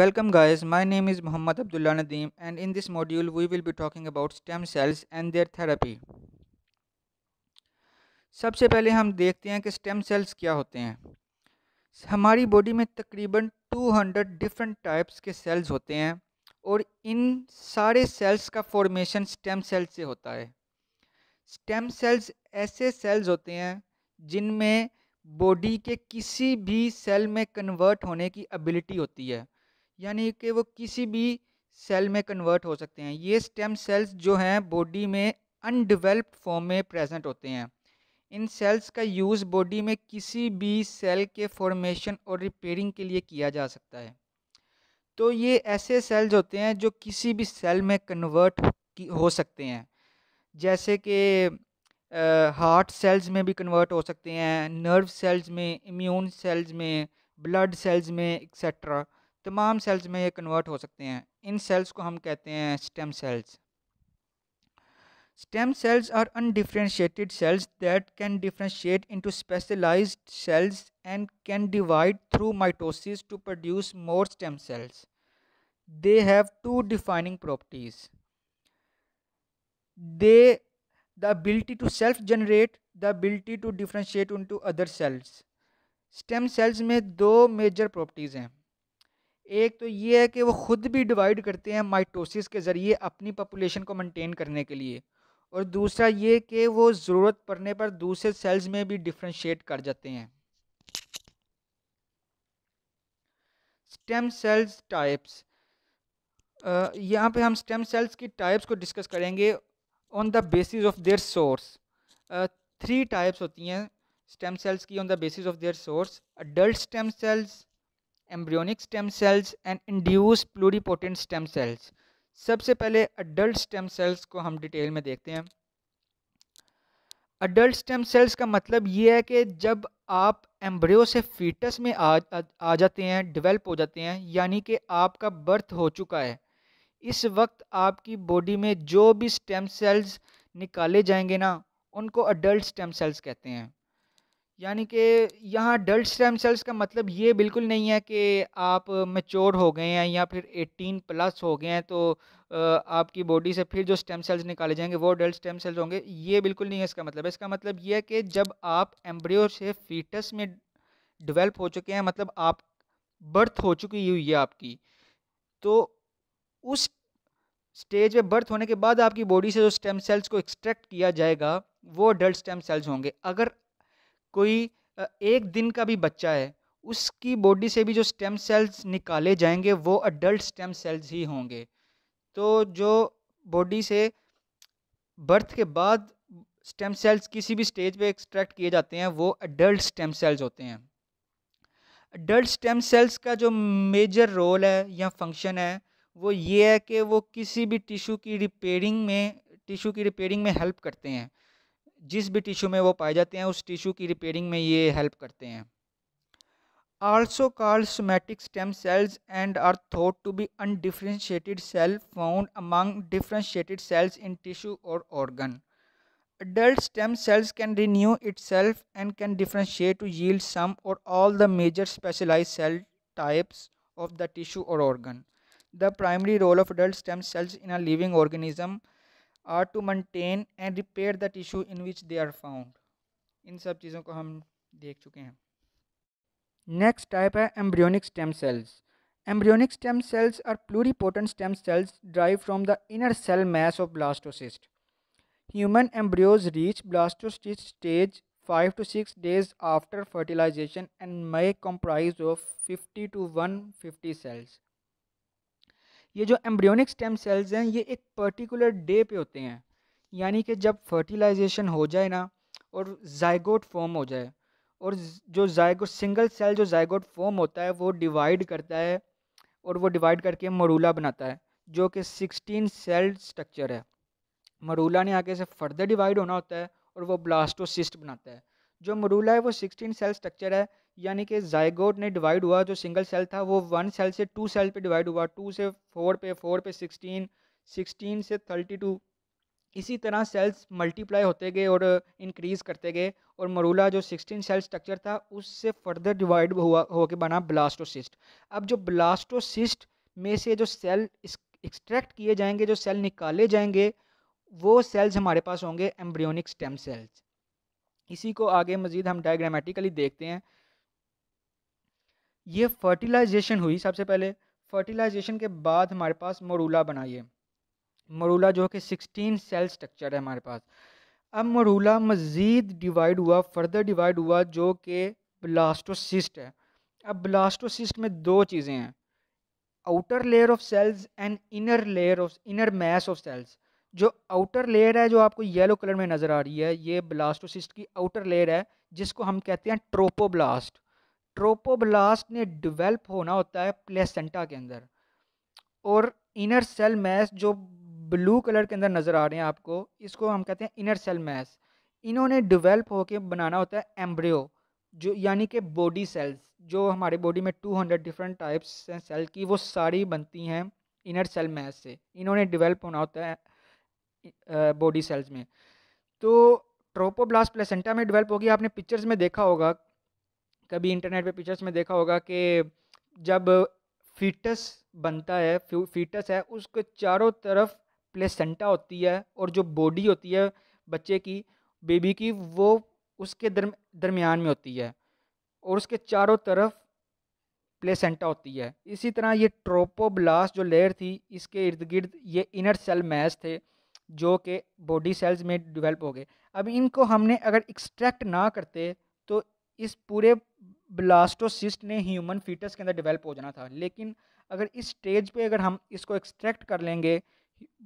Welcome guys, my name is Muhammad Abdullah Nadeem and in this module we will be talking about stem cells and their therapy. सबसे पहले हम देखते हैं कि stem cells क्या होते हैं हमारी बॉडी में तकरीबन 200 डिफरेंट टाइप्स के सेल्स होते हैं और इन सारे सेल्स का फॉर्मेशन स्टेम सेल से होता है स्टेम सेल्स ऐसे सेल्स होते हैं जिनमें बॉडी के किसी भी सेल में कन्वर्ट होने की एबिलिटी होती है यानी कि वो किसी भी सेल में कन्वर्ट हो सकते हैं ये स्टेम सेल्स जो हैं बॉडी में अनडेवलप्ड फॉर्म में प्रेजेंट होते हैं इन सेल्स का यूज़ बॉडी में किसी भी सेल के फॉर्मेशन और रिपेयरिंग के लिए किया जा सकता है तो ये ऐसे सेल्स होते हैं जो किसी भी सेल में कन्वर्ट हो सकते हैं जैसे कि हार्ट सेल्स में भी कन्वर्ट हो सकते हैं नर्व सेल्स में इम्यून सेल्स में ब्लड सेल्स में एक्सेट्रा तमाम सेल्स में ये कन्वर्ट हो सकते हैं इन सेल्स को हम कहते हैं stem cells stem cells are undifferentiated cells that can differentiate into specialised cells and can divide through mitosis to produce more stem cells they have two defining properties they the ability to self generate the ability to differentiate into other cells stem cells में दो major properties हैं एक तो ये है कि वो ख़ुद भी डिवाइड करते हैं माइटोसिस के ज़रिए अपनी पॉपुलेशन को मेंटेन करने के लिए और दूसरा ये कि वो ज़रूरत पड़ने पर दूसरे सेल्स में भी डिफ्रेंशिएट कर जाते हैं स्टेम सेल्स टाइप्स यहाँ पे हम स्टेम सेल्स की टाइप्स को डिस्कस करेंगे on the basis of their source three types होती हैं स्टेम सेल्स की on the basis of their source adult stem cells embryonic stem cells and induce pluripotent stem cells सबसे पहले adult stem cells को हम detail में देखते हैं अडल्ट स्टेम सेल्स का मतलब ये है कि जब आप एम्ब्रियो से फीटस में आ आ जाते हैं डिवेल्प हो जाते हैं यानी कि आपका बर्थ हो चुका है इस वक्त आपकी बॉडी में जो भी स्टेम सेल्स निकाले जाएंगे ना उनको अडल्ट स्टेम सेल्स कहते हैं यानी कि यहाँ डल्ट स्टेम सेल्स का मतलब ये बिल्कुल नहीं है कि आप मेच्योर हो गए हैं या फिर 18 प्लस हो गए हैं तो आपकी बॉडी से फिर जो स्टेम सेल्स निकाले जाएंगे वो डल्ट स्टेम सेल्स होंगे ये बिल्कुल नहीं है इसका मतलब इसका मतलब ये है कि जब आप एम्ब्रियो से फीटस में डिवेल्प हो चुके हैं मतलब आप बर्थ हो चुकी हुई है आपकी तो उस स्टेज पे बर्थ होने के बाद आपकी बॉडी से जो स्टेम सेल्स को एक्सट्रैक्ट किया जाएगा वो अडल्ट स्टेम सेल्स होंगे अगर कोई एक दिन का भी बच्चा है उसकी बॉडी से भी जो स्टेम सेल्स निकाले जाएंगे वो अडल्ट स्टेम सेल्स ही होंगे तो जो बॉडी से बर्थ के बाद स्टेम सेल्स किसी भी स्टेज पे एक्सट्रैक्ट किए जाते हैं वो अडल्ट स्टेम सेल्स होते हैं अडल्ट स्टेम सेल्स का जो मेजर रोल है या फंक्शन है वो ये है कि वो किसी भी टिशू की रिपेयरिंग में टिशू की रिपेयरिंग में हेल्प करते हैं जिस भी टिश्यू में वो पाए जाते हैं उस टिश्यू की रिपेयरिंग में ये हेल्प करते हैं also called somatic stem cells and are thought to be undifferentiated cell found among differentiated cells in tissue or organ adult stem cells can renew it self and can differentiate to yield some or all the major specialise cell types of the tissue or organ the primary role of adult stem cells in a living organism are to maintain and repair the tissue in which they are found. इन सब चीज़ों को हम देख चुके हैं next type है embryonic stem cells embryonic stem cells are pluripotent stem cells drive from the inner cell mass of blastocyst human embryos reach blastocyst stage 5 to 6 days after fertilization and may comprise of 50 to 150 cells. ये जो embryonic stem cells हैं ये एक particular day पे होते हैं यानी कि जब फर्टिलाइजेशन हो जाए ना और जायगोट फॉर्म हो जाए और जो जायगो सिंगल सेल जो जायगोट फॉर्म होता है वो डिवाइड करता है और वो डिवाइड करके मरूला बनाता है जो कि सिक्सटीन सेल स्ट्रक्चर है मरूला ने आगे से फर्दर डिवाइड होना होता है और वो ब्लास्टोसिस्ट बनाता है जो मरूला है वो सिक्सटीन सेल स्ट्रक्चर है यानी कि जायगोट ने डिवाइड हुआ जो सिंगल सेल था वो वन सेल से टू सेल पे डिवाइड हुआ टू से फोर पे फोर पे सिक्सटीन सिक्सटीन से थर्टी टू इसी तरह सेल्स मल्टीप्लाई होते गए और इंक्रीज़ करते गए और मरूला जो सिक्सटीन सेल स्ट्रक्चर था उससे फर्दर डिवाइड हुआ होकर बना ब्लास्टोसिस्ट अब जो ब्लास्टोसिस्ट में से जो सेल एक्सट्रैक्ट किए जाएंगे जो सेल निकाले जाएंगे वो सेल्स हमारे पास होंगे एम्ब्रियोनिक स्टेम सेल्स इसी को आगे मज़ीद हम डायग्रामेटिकली देखते हैं ये फर्टिलाइजेशन हुई सबसे पहले फर्टिलाइजेशन के बाद हमारे पास मरूला बनाइए मरूला जो कि सिक्सटीन सेल स्ट्रक्चर है हमारे पास अब मरूला मज़ीद डिवाइड हुआ फर्दर डिवाइड हुआ जो कि ब्लास्टोसिस्ट है अब ब्लास्टोसिस्ट में दो चीज़ें हैं outer layer of cells and inner layer of inner mass of cells जो आउटर लेयर है जो आपको येलो कलर में नज़र आ रही है ये ब्लास्टोसिस्ट की आउटर लेयर है जिसको हम कहते हैं ट्रोपोब्लास्ट ट्रोपोब्लास्ट ने डिवेल्प होना होता है प्लेसेंटा के अंदर और इनर सेल मैस जो ब्लू कलर के अंदर नज़र आ रहे हैं आपको इसको हम कहते हैं इनर सेल मैस इन्होंने डिवेल्प होकर बनाना होता है एम्ब्रियो जो यानी कि बॉडी सेल्स जो हमारे बॉडी में 200 डिफरेंट टाइप्स हैं सेल की वो सारी बनती हैं इनर सेल मैस से इन्होंने डिवेल्प होना होता है बॉडी सेल्स में तो ट्रोपोब्लास्ट प्लेसेंटा में डेवलप होगी आपने पिक्चर्स में देखा होगा कभी इंटरनेट पे पिक्चर्स में देखा होगा कि जब फीटस बनता है फीटस है उसके चारों तरफ प्लेसेंटा होती है और जो बॉडी होती है बच्चे की बेबी की वो उसके दर दरमियान में होती है और उसके चारों तरफ प्लेसेंटा होती है इसी तरह ये ट्रोपोब्लास्ट जो लेयर थी इसके इर्द गिर्द ये इनर सेल मैस थे जो कि बॉडी सेल्स में डिवेल्प हो गए अब इनको हमने अगर एक्सट्रैक्ट ना करते तो इस पूरे ब्लास्टोसिस्ट ने ह्यूमन फीटस के अंदर डिवेल्प हो जाना था लेकिन अगर इस स्टेज पे अगर हम इसको एक्सट्रैक्ट कर लेंगे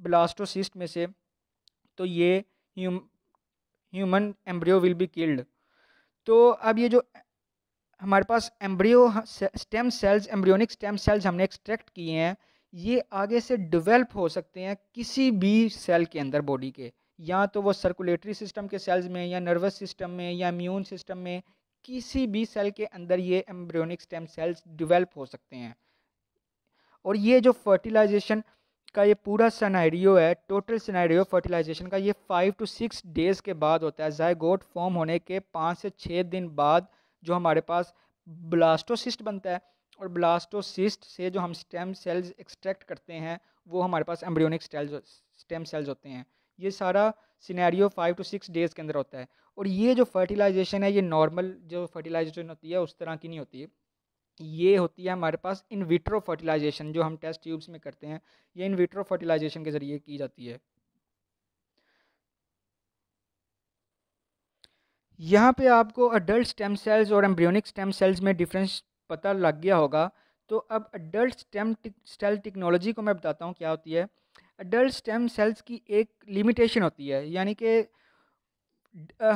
ब्लास्टोसिस्ट में से तो ये human embryo will be killed तो अब ये जो हमारे पास embryo stem cells embryonic stem cells हमने एक्सट्रैक्ट किए हैं ये आगे से डिवेल्प हो सकते हैं किसी भी सेल के अंदर बॉडी के या तो वो सर्कुलेटरी सिस्टम के सेल्स में या नर्वस सिस्टम में या इम्यून सिस्टम में किसी भी सेल के अंदर ये एम्ब्रियोनिक स्टेम सेल्स डिवेल्प हो सकते हैं और ये जो फर्टिलाइजेशन का ये पूरा सनाइडियो है टोटल सनाइडियो फर्टिलाइजेशन का ये फाइव टू सिक्स डेज़ के बाद होता है जायगोट फॉर्म होने के पाँच से छः दिन बाद जो हमारे पास ब्लास्टोसिस्ट बनता है और ब्लास्टोसिस्ट से जो हम स्टेम सेल्स एक्सट्रैक्ट करते हैं वो हमारे पास एम्ब्रियोनिक स्टेम सेल्स होते हैं ये सारा scenario five to six days के अंदर होता है और ये जो फर्टिलाइजेशन है ये नॉर्मल जो फर्टिलाइजेशन होती है उस तरह की नहीं होती है ये होती है हमारे पास इन विट्रो फर्टिलाइजेशन जो हम टेस्ट ट्यूब्स में करते हैं ये इन विट्रो फर्टिलाइजेशन के ज़रिए की जाती है यहाँ पे आपको अडल्ट स्टेम सेल्स और एम्ब्रियोनिक स्टेम सेल्स में डिफरेंस पता लग गया होगा तो अब अडल्ट स्टेम सेल टेक्नोलॉजी को मैं बताता हूँ क्या होती है अडल्ट स्टेम सेल्स की एक लिमिटेशन होती है यानी कि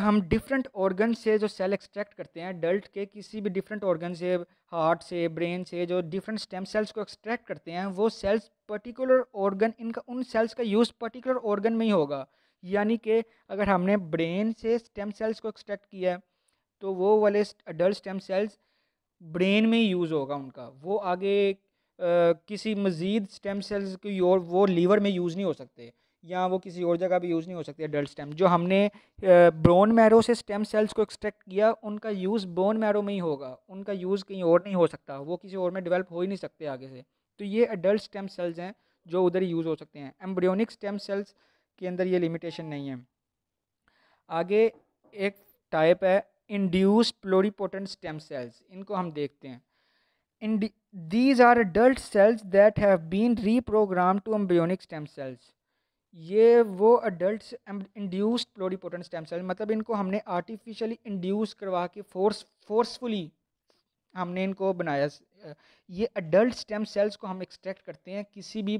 हम डिफरेंट ऑर्गन से जो सेल एक्सट्रैक्ट करते हैं अडल्ट के किसी भी डिफरेंट ऑर्गन से हार्ट से ब्रेन से जो डिफरेंट स्टेम सेल्स को एक्सट्रैक्ट करते हैं वो सेल्स पर्टिकुलर ऑर्गन इनका उन सेल्स का यूज़ पर्टिकुलर ऑर्गन में ही होगा यानी कि अगर हमने ब्रेन से स्टेम सेल्स को एक्सट्रैक्ट किया है तो वो वाले अडल्ट स्टेम सेल्स ब्रेन में यूज़ होगा उनका वो आगे आ, किसी मज़ीद स्टेम सेल्स की और वो लीवर में यूज़ नहीं हो सकते या वो किसी और जगह भी यूज़ नहीं हो सकते अडल्ट स्टेम जो हमने ब्रोन मैरो से स्टेम सेल्स को एक्सट्रैक्ट किया उनका यूज़ ब्रोन मैरो में ही होगा उनका यूज़ कहीं और नहीं हो सकता वो किसी और में डेवलप हो ही नहीं सकते आगे से तो ये अडल्ट स्टेम सेल्स हैं जो उधर यूज़ हो सकते हैं एम्ब्रियोनिक स्टेम सेल्स के अंदर ये लिमिटेशन नहीं है आगे एक टाइप है इंड्यूस प्लोरीपोटेंट स्टेम सेल्स इनको हम देखते हैं इन these are adult cells that have been reprogram to embryonic stem cells ये वो adult induced pluripotent stem cells मतलब इनको हमने आर्टिफिशियली इंड्यूस करवा के फोर्स फोर्सफुली हमने इनको बनाया ये अडल्ट स्टेम सेल्स को हम एक्सट्रैक्ट करते हैं किसी भी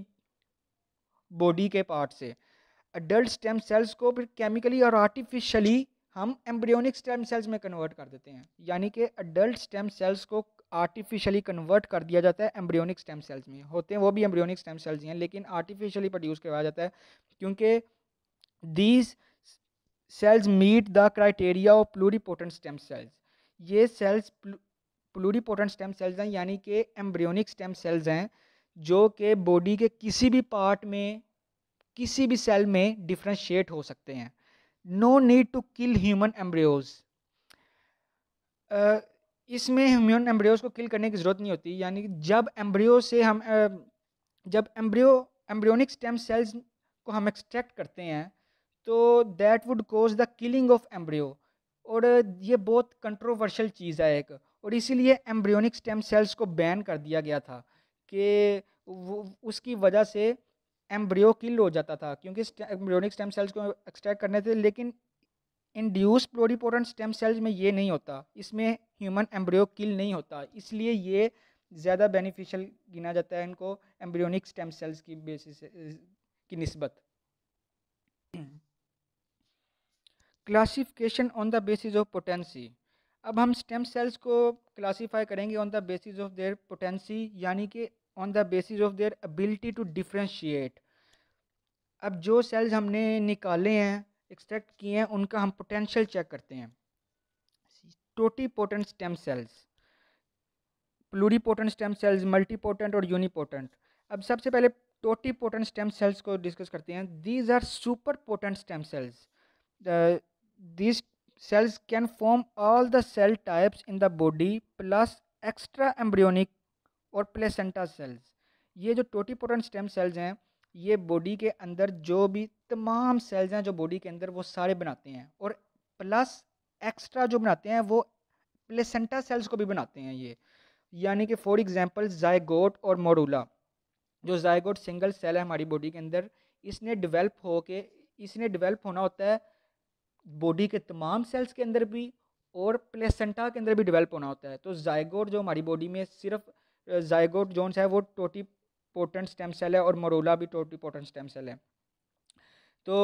बॉडी के पार्ट से अडल्ट स्टेम सेल्स को फिर केमिकली और आर्टिफिशियली हम एम्ब्रियोनिक स्टेम सेल्स में कन्वर्ट कर देते हैं यानी कि अडल्ट स्टेम सेल्स को आर्टिफिशियली कन्वर्ट कर दिया जाता है एम्ब्रियोनिक स्टेम सेल्स में होते हैं वो भी एम्ब्रियोनिक स्टेम सेल्स ही हैं लेकिन आर्टिफिशियली प्रोड्यूस करवाया जाता है क्योंकि these cells meet the criteria of pluripotent stem cells ये सेल्स प्लूरीपोटेंट स्टेम सेल्स हैं यानी कि एम्ब्रियोनिक स्टेम सेल्स हैं जो कि बॉडी के किसी भी पार्ट में किसी भी सेल में डिफ्रेंशिएट हो सकते हैं no need to kill human embryos इसमें ह्यूमन एम्ब्रियोज को किल करने की ज़रूरत नहीं होती यानी जब एम्ब्रियो से हम जब एम्ब्रियो एम्ब्रियोनिक स्टेम सेल्स को हम एक्सट्रैक्ट करते हैं तो that would cause the killing of embryo और ये बहुत कंट्रोवर्शल चीज़ है एक और इसीलिए एम्ब्रियोनिक स्टेम सेल्स को बैन कर दिया गया था कि उसकी वजह से एम्ब्रियो किल हो जाता था क्योंकि एम्ब्रियोनिक स्टेम सेल्स को एक्सट्रैक्ट करने थे लेकिन इंड्यूस प्लोरीपोटेंट स्टेम सेल्स में ये नहीं होता इसमें ह्यूमन एम्ब्रियो किल नहीं होता इसलिए ये ज़्यादा बेनिफिशियल गिना जाता है इनको एम्ब्रियोनिक स्टेम सेल्स की बेसिस की नस्बत classification on the basis of potency अब हम स्टेम सेल्स को क्लासीफाई करेंगे on the basis of their potency यानी कि on the basis of their ability to differentiate अब जो सेल्स हमने निकाले हैं एक्सट्रैक्ट किए हैं उनका हम पोटेंशियल चेक करते हैं totipotent stem cells pluripotent stem cells multipotent और यूनिपोटेंट अब सबसे पहले टोटीपोटेंट स्टेम सेल्स को डिस्कस करते हैं these are super potent stem cells these cells can form all the cell types in the body plus extra embryonic और placenta cells ये जो टोटीपोटेंट स्टेम सेल्स हैं ये बॉडी के अंदर जो भी तमाम सेल्स हैं जो बॉडी के अंदर वो सारे बनाते हैं और प्लस एक्स्ट्रा जो बनाते हैं वो प्लेसेंटा सेल्स को भी बनाते हैं ये यानी कि फॉर एग्जांपल जायगोट और मोरूला जो जायगोट सिंगल सेल है हमारी बॉडी के अंदर इसने डेवलप हो के इसने डेवलप होना होता है बॉडी के तमाम सेल्स के अंदर भी और प्लेसेंटा के अंदर भी डेवलप होना होता है तो जायगोट जो हमारी बॉडी में सिर्फ जायगोट जोन्स है वो टोटी पोटेंट स्टेम सेल है और मरोला भी टोटी पोटेंट स्टेम सेल है तो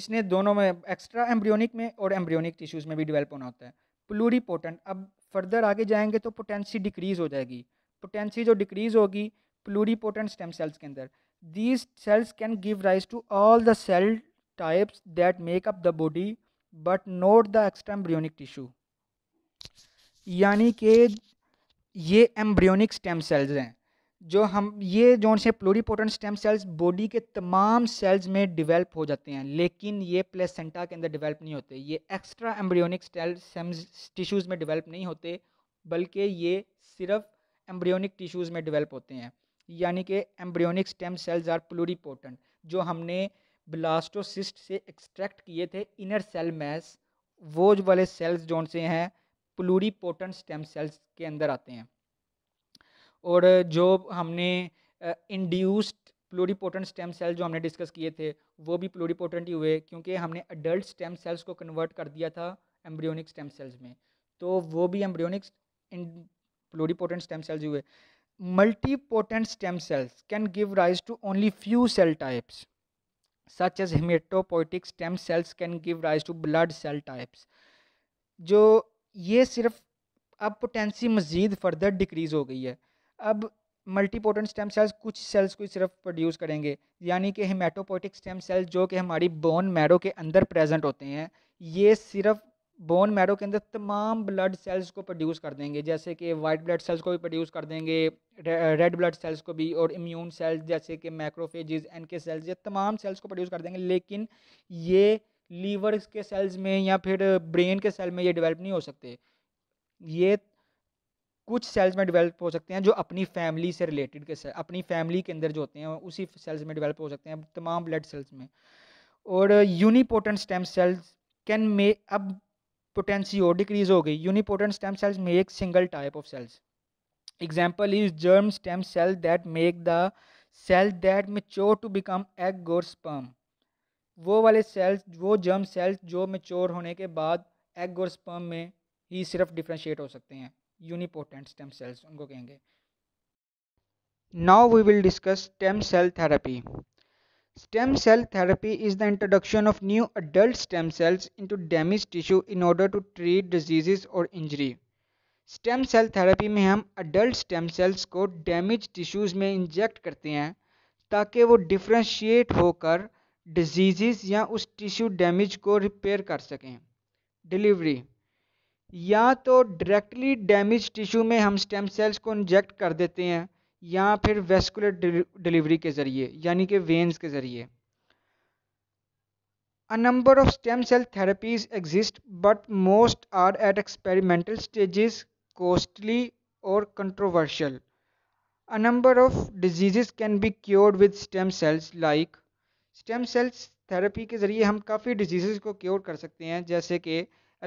इसने दोनों में एक्स्ट्रा एम्ब्रियोनिक में और एम्ब्रियोनिक टिश्यूज़ में भी डिवेल्प होना होता है प्लूरी पोटेंट अब फर्दर आगे जाएंगे तो पोटेंसी डिक्रीज़ हो जाएगी पोटेंसी जो डिक्रीज़ होगी प्लूरी पोटेंट स्टेम सेल्स के अंदर these cells can give rise to all the cell types that make up the body but not the extra embryonic tissue यानी कि ये एम्ब्रियोनिक स्टेम सेल्स हैं जो हम ये जो से प्लोरीपोटेंट स्टेम सेल्स बॉडी के तमाम सेल्स में डिवेल्प हो जाते हैं लेकिन ये प्लेसेंटा के अंदर डिवेल्प नहीं होते ये एक्स्ट्रा एम्ब्रियोनिक सेम्स टिश्यूज़ में डिवेल्प नहीं होते बल्कि ये सिर्फ एम्ब्रियोनिक टिश्यूज़ में डिवेल्प होते हैं यानी कि embryonic stem cells are pluripotent जो हमने ब्लास्टोसिस्ट से एक्सट्रैक्ट किए थे इनर सेल मैस वो वाले सेल्स जो से हैं प्लूरीपोटेंट स्टेम सेल्स के अंदर आते हैं और जो हमने इंड्यूस्ड प्लूरीपोटेंट स्टेम सेल जो हमने डिस्कस किए थे वो भी प्लूरीपोटेंट ही हुए क्योंकि हमने अडल्ट स्टेम सेल्स को कन्वर्ट कर दिया था एम्ब्रियोनिक स्टेम सेल्स में तो वो भी एम्ब्रियोनिक प्लूरीपोटेंट स्टेम सेल्स हुए multipotent stem cells can give rise to only few cell types such as haematopoietic stem cells can give rise to blood cell types जो ये सिर्फ अब पोटेंसी मज़ीद फर्दर डिक्रीज़ हो गई है अब मल्टीपोटेंट स्टेम सेल्स कुछ सेल्स को सिर्फ प्रोड्यूस करेंगे यानी कि हेमेटोपोटिक स्टेम सेल्स जो कि हमारी बोन मैरो के अंदर प्रेजेंट होते हैं ये सिर्फ बोन मैरो के अंदर तमाम ब्लड सेल्स को प्रोड्यूस कर देंगे जैसे कि वाइट ब्लड सेल्स को भी प्रोड्यूस कर देंगे रेड ब्लड सेल्स को भी और इम्यून सेल्स जैसे कि मैक्रोफेजिज एन के सेल्स ये तमाम सेल्स को प्रोड्यूस कर देंगे लेकिन ये लीवर के सेल्स में या फिर ब्रेन के सेल में ये डेवलप नहीं हो सकते ये कुछ सेल्स में डेवलप हो सकते हैं जो अपनी फैमिली से रिलेटेड के सेल अपनी फैमिली के अंदर जो होते हैं उसी सेल्स में डेवलप हो सकते हैं तमाम ब्लड सेल्स में और unipotent stem cells can may अब और डिक्रीज हो गई unipotent stem cells make single type of cells example is germ stem cell that make the cell that may chore to become egg or sperm वो वाले sales वो germ cells जो mature होने के बाद एग और स्पर्म में ही सिर्फ differentiate हो सकते हैं यूनिपोर्टेंट स्टेम सेल्स उनको कहेंगे now we will discuss stem cell therapy stem cell therapy is the introduction of new adult stem cells into damage tissue in order to treat disease or injury stem cell therapy में हम adult stem cells को damage tissues में inject करते हैं ताकि वो differentiate होकर disease या उस टिश्यू डैमेज को रिपेयर कर सकें डिलीवरी या तो डायरेक्टली डैमेज टिश्यू में हम स्टेम सेल्स को इंजेक्ट कर देते हैं या फिर वेस्कुलर डिलीवरी के ज़रिए यानी कि वेंस के ज़रिए a number of stem cell therapies exist but most are at experimental stages costly or controversial a number of disease can be cured with stem cells like stem cells therapy के ज़रिए हम काफ़ी disease को cure कर सकते हैं जैसे कि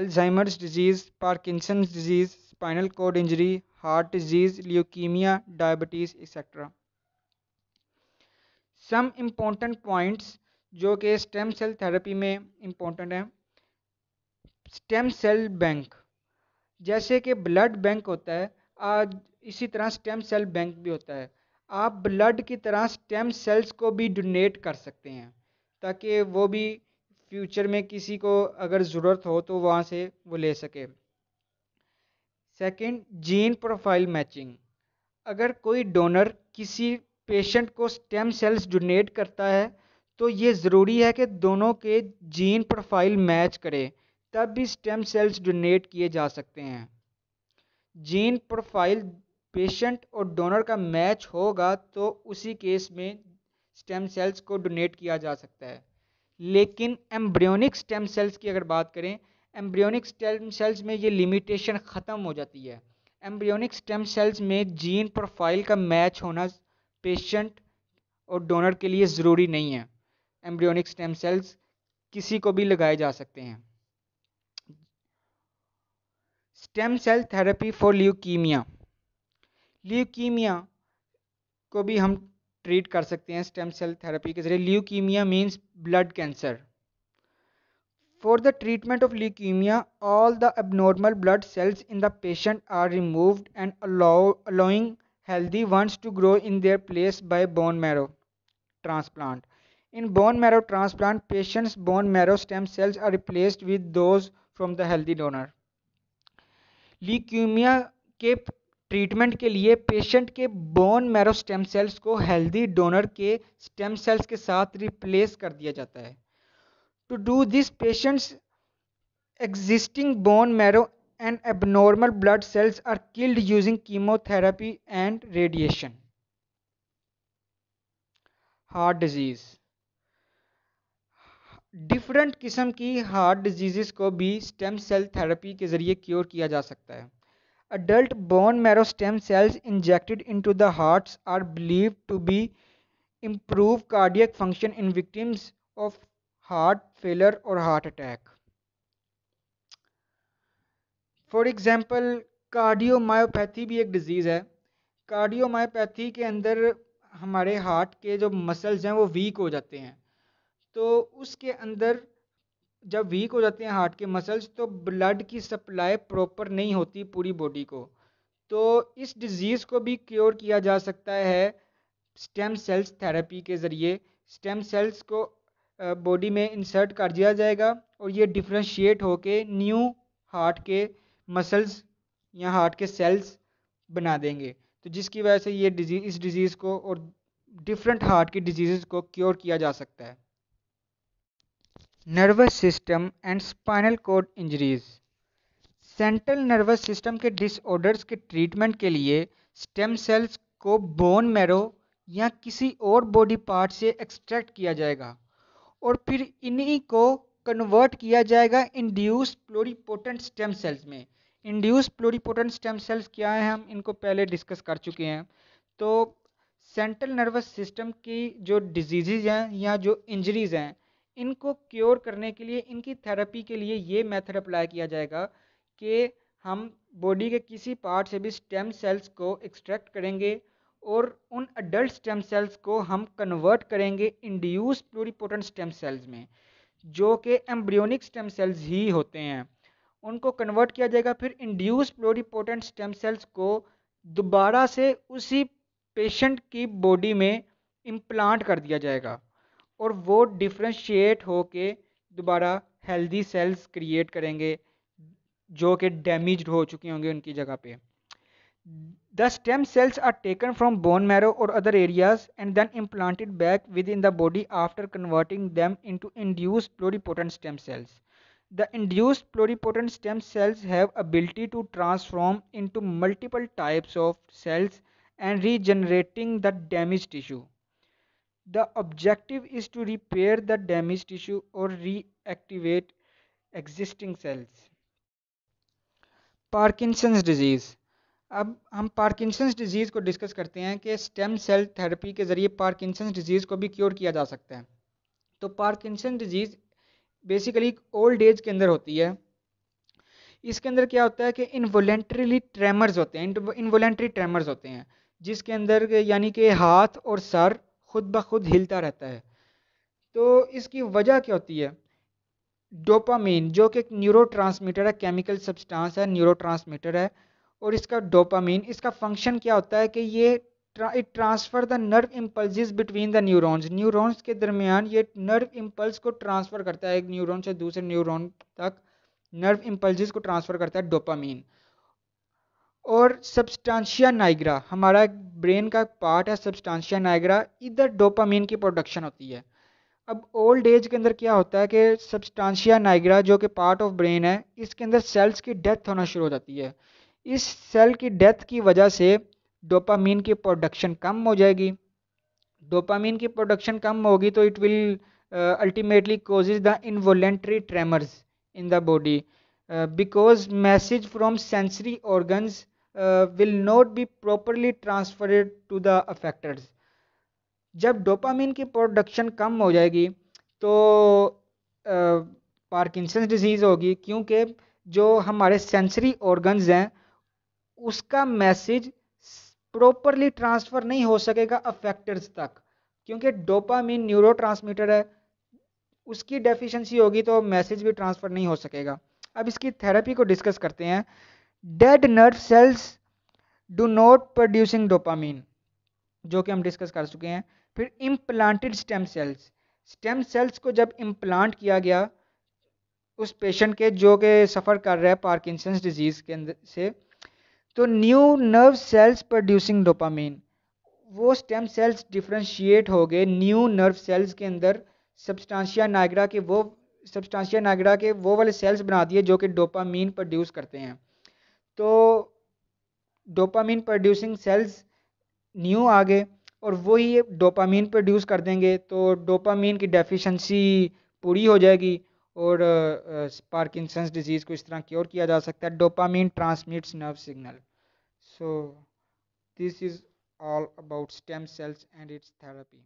Alzheimer's disease Parkinson's disease spinal cord injury heart disease leukaemia diabetes etcetera some important points जो कि स्टेम सेल थेरेपी में इम्पोर्टेंट हैं स्टेम सेल बैंक जैसे कि ब्लड बैंक होता है आज इसी तरह स्टेम सेल बैंक भी होता है आप ब्लड की तरह स्टेम सेल्स को भी डोनेट कर सकते हैं ताकि वो भी फ्यूचर में किसी को अगर ज़रूरत हो तो वहाँ से वो ले सके सेकंड जीन प्रोफाइल मैचिंग अगर कोई डोनर किसी पेशेंट को स्टेम सेल्स डोनेट करता है तो ये ज़रूरी है कि दोनों के जीन प्रोफाइल मैच करें तब भी स्टेम सेल्स डोनेट किए जा सकते हैं जीन प्रोफाइल पेशेंट और डोनर का मैच होगा तो उसी केस में स्टेम सेल्स को डोनेट किया जा सकता है लेकिन एम्ब्रियोनिक स्टेम सेल्स की अगर बात करें एम्ब्रियोनिक स्टेम सेल्स में ये लिमिटेशन ख़त्म हो जाती है एम्ब्रियोनिक स्टेम सेल्स में जीन प्रोफाइल का मैच होना पेशेंट और डोनर के लिए ज़रूरी नहीं है एम्ब्रियोनिक स्टेम सेल्स किसी को भी लगाए जा सकते हैं stem cell therapy for leukaemia leukaemia को भी हम ट्रीट कर सकते हैं स्टेम सेल थेरेपी के जरिए leukaemia means blood cancer for the treatment of leukaemia all the abnormal blood cells in the patient are removed and allowing healthy ones to grow in their place by bone marrow transplant in bone marrow transplant patients bone marrow stem cells are replaced with those from the healthy donor leukaemia के treatment के लिए patient के bone marrow stem cells को healthy donor के stem cells के साथ replace कर दिया जाता है to do this patients existing bone marrow and abnormal blood cells are killed using chemotherapy and radiation heart disease different किस्म की हार्ट डिजीज़ को भी स्टेम सेल थेरेपी के ज़रिए क्योर किया जा सकता है Adult bone marrow stem cells injected into the hearts are believed to be improve cardiac function in victims of heart failure or heart attack. for example cardiomyopathy bhi ek disease hai cardiomyopathy ke andar hamare heart ke jo muscles hain wo weak ho jate hain to uske andar जब weak हो जाते हैं heart के muscles तो blood की supply proper नहीं होती पूरी बॉडी को तो इस डिज़ीज़ को भी क्योर किया जा सकता है स्टेम सेल्स थेरेपी के ज़रिए स्टेम सेल्स को बॉडी में इंसर्ट कर दिया जाएगा और ये डिफ्रेंशिएट होके न्यू हार्ट के मसल्स या हार्ट के सेल्स बना देंगे तो जिसकी वजह से ये डिजीज़ इस डिज़ीज़ को और डिफरेंट हार्ट की डिजीज़ को क्योर किया जा सकता है nervous system and spinal cord injuries central nervous system के डिसऑर्डर्स के ट्रीटमेंट के लिए स्टेम सेल्स को बोन मैरो या किसी और बॉडी पार्ट से एक्सट्रैक्ट किया जाएगा और फिर इन्हीं को कन्वर्ट किया जाएगा इंड्यूस प्लोरीपोटेंट स्टेम सेल्स में इंड्यूस प्लोरीपोटेंट स्टेम सेल्स क्या हैं हम इनको पहले डिस्कस कर चुके हैं तो सेंट्रल नर्वस सिस्टम की जो डिजीज़ हैं या जो इंजरीज़ हैं इनको क्योर करने के लिए इनकी थेरेपी के लिए ये मेथड अप्लाई किया जाएगा कि हम बॉडी के किसी पार्ट से भी स्टेम सेल्स को एक्सट्रैक्ट करेंगे और उन अडल्ट स्टेम सेल्स को हम कन्वर्ट करेंगे इंड्यूस प्लूरीपोटेंट स्टेम सेल्स में जो कि एम्ब्रियोनिक स्टेम सेल्स ही होते हैं उनको कन्वर्ट किया जाएगा फिर इंड्यूस प्लोरीपोटेंट स्टेम सेल्स को दोबारा से उसी पेशेंट की बॉडी में इम्प्लांट कर दिया जाएगा और वो डिफ्रेंशिएट होके दोबारा हेल्दी सेल्स क्रिएट करेंगे जो कि डैमेज हो चुकी होंगे उनकी जगह पे the stem cells are taken from bone marrow और other areas and then implanted back within the body after converting them into induce pluripotent stem cells the induced pluripotent stem cells have ability to transform into multiple types of cells and regenerating the damage tissue The objective is to repair the damaged tissue or reactivate existing cells. Parkinson's disease अब हम Parkinson's disease को discuss करते हैं कि stem cell therapy के ज़रिए Parkinson's disease को भी क्योर किया जा सकता है तो Parkinson disease basically old age के अंदर होती है इसके अंदर क्या होता है कि इन्वोलेंट्रीली ट्रेमर्स होते हैं इन्वोलेंट्री ट्रेमर्स होते हैं जिसके अंदर यानी कि हाथ और सर खुद ब खुद हिलता रहता है तो इसकी वजह क्या होती है डोपामीन जो कि एक न्यूरो ट्रांसमीटर है केमिकल सब्सटेंस है न्यूरो ट्रांसमीटर है और इसका डोपामीन इसका फंक्शन क्या होता है कि ये it transfer the nerve impulse between the neurons neurons के दरमियान ये नर्व इम्पल्स को ट्रांसफ़र करता है एक न्यूरॉन से दूसरे न्यूरॉन तक नर्व इम्पल्स को ट्रांसफ़र करता है डोपामीन और सब्सटांशिया नाइग्रा हमारा ब्रेन का पार्ट है सब्सटांशिया नाइग्रा इधर डोपामीन की प्रोडक्शन होती है अब ओल्ड एज के अंदर क्या होता है कि सब्सटांशिया नाइग्रा जो कि पार्ट ऑफ ब्रेन है इसके अंदर सेल्स की डेथ होना शुरू हो जाती है इस सेल की डेथ की वजह से डोपामीन की प्रोडक्शन कम हो जाएगी डोपामीन की प्रोडक्शन कम होगी तो it will ultimately causes the involuntary tremors in the body because message from sensory organs will not be properly transferred to the affectors जब डोपामिन की प्रोडक्शन कम हो जाएगी तो पार्किंसन uh, डिजीज़ होगी क्योंकि जो हमारे सेंसरी ऑर्गन्स हैं उसका मैसेज प्रॉपरली ट्रांसफ़र नहीं हो सकेगा अफेक्टर्स तक क्योंकि डोपामीन न्यूरो है उसकी डेफिशिएंसी होगी तो मैसेज भी ट्रांसफ़र नहीं हो सकेगा अब इसकी थेरेपी को डिस्कस करते हैं dead nerve cells do not producing dopamine जो कि हम डिस्कस कर चुके हैं फिर implanted stem cells stem cells को जब इम्प्लांट किया गया उस पेशेंट के जो के सफ़र कर रहे हैं पार्किंसंस डिजीज़ के अंदर से तो new nerve cells producing dopamine वो स्टेम सेल्स डिफ्रेंशिएट हो गए न्यू नर्व सेल्स के अंदर सब्सटांशिया नागरा के वो सब्सटांशिया नागरा के वो वाले सेल्स बना दिए जो कि डोपामीन प्रोड्यूस करते हैं तो डोपामीन प्रोड्यूसिंग सेल्स न्यू आ गए और वही डोपामीन प्रोड्यूस कर देंगे तो डोपामीन की डेफिशिएंसी पूरी हो जाएगी और पार्किंसंस डिजीज़ को इस तरह क्योर किया जा सकता है dopamine transmits nerve signal so this is all about stem cells and its therapy